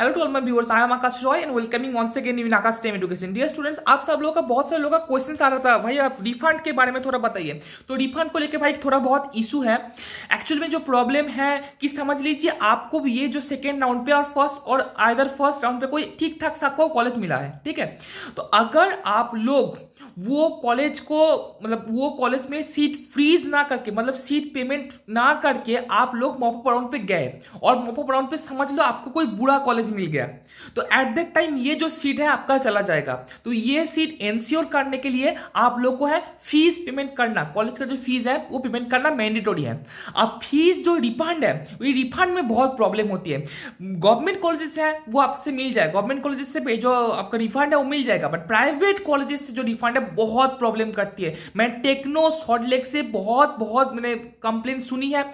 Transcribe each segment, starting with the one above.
hello to all my viewers I am Akash Roy and welcoming once again in Akash team education dear students आप सब लोगों का बहुत सारे लोगों का क्वेश्चन आ रहा था भाई आप रिफंड के बारे में थोड़ा बताइए तो रिफंड को लेकर भाई थोड़ा बहुत इशू है एक्चुअल में जो प्रॉब्लम है कि समझ लीजिए आपको ये जो सेकेंड राउंड पे और फर्स्ट और आदर फर्स्ट राउंड पे कोई ठीक ठाक सा आपको कॉलेज मिला है ठीक है तो अगर आप लोग वो कॉलेज को मतलब वो कॉलेज में सीट फ्रीज ना करके मतलब सीट पेमेंट ना करके आप लोग मोपो पराउंड पे गए और मोपो पराउंड पे समझ लो आपको कोई बुरा कॉलेज नॉलेज मिल गया तो एट दैट टाइम ये जो सीट है आपका चला जाएगा तो ये सीट एनश्योर करने के लिए आप लोग को है फीस पेमेंट करना कॉलेज का जो फीस है वो पेमेंट करना मैंडेटोरी है अब फीस जो रिफंड है ये रिफंड में बहुत प्रॉब्लम होती है गवर्नमेंट कॉलेजेस है वो आपसे मिल जाए गवर्नमेंट कॉलेजेस से जो आपका रिफंड है वो मिल जाएगा बट प्राइवेट कॉलेजेस से जो रिफंड है बहुत प्रॉब्लम करती है मैं टेक्नो सॉल्टलेक से बहुत बहुत मैंने कंप्लेन सुनी है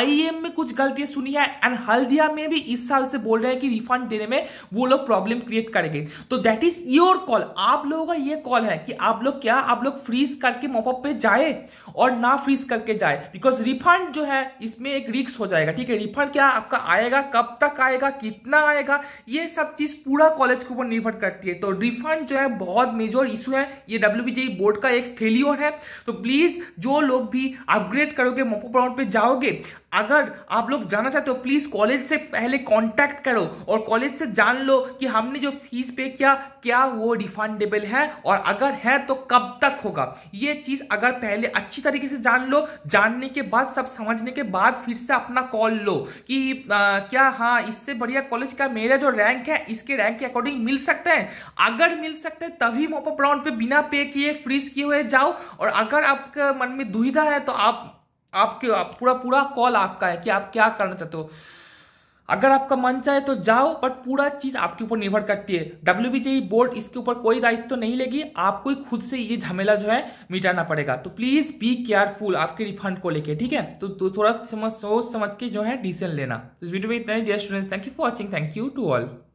आई में कुछ गलतियां सुनी है एंड हल्दिया में भी इस साल से बोल रहे हैं कि रिफंड फंड देने में वो लोग प्रॉब्लम क्रिएट करेंगे तो दैट इज योर कॉल आप लोगों का ये कॉल है कि आप लोग क्या आप लोग फ्रीज करके मॉपअप पे जाए और ना फ्रीज करके जाए बिकॉज रिफंड जो है इसमें एक रिक्स हो जाएगा ठीक है रिफंड क्या आपका आएगा कब तक आएगा कितना आएगा ये सब चीज पूरा कॉलेज के ऊपर निर्भर करती है तो रिफंड जो है बहुत मेजर इशू है ये डब्ल्यू बोर्ड e का एक फेल्योर है तो प्लीज जो लोग भी अपग्रेड करोगे मोपो पे जाओगे अगर आप लोग जाना चाहते हो प्लीज कॉलेज से पहले कांटेक्ट करो और कॉलेज से जान लो कि हमने जो फीस पे किया क्या वो रिफंडेबल है और अगर है तो कब तक होगा ये चीज अगर पहले अच्छी तरीके से जान लो जानने के बाद सब समझने के बाद फिर से अपना कॉल लो कि आ, क्या हाँ इससे बढ़िया कॉलेज का मेरा जो रैंक है इसके रैंक के अकॉर्डिंग मिल सकते हैं अगर मिल सकते हैं तभी मोपअप ग्राउंड पे बिना पे किए फ्रीज किए हुए जाओ और अगर आपके मन में दुविधा है तो आप आपके आप, पूरा पूरा कॉल आपका है कि आप क्या करना चाहते हो अगर आपका मन चाहे तो जाओ बट पूरा चीज आपके ऊपर निर्भर करती है डब्ल्यू बोर्ड e इसके ऊपर कोई दायित्व तो नहीं लेगी आपको ही खुद से ये झमेला जो है मिटाना पड़ेगा तो प्लीज बी केयरफुल आपके रिफंड को लेके ठीक है तो, तो, थोड़ा समझ सोच समझ के जो है डिसीजन लेना तो इस वीडियो में इतना ही dear students thank you for watching thank you to all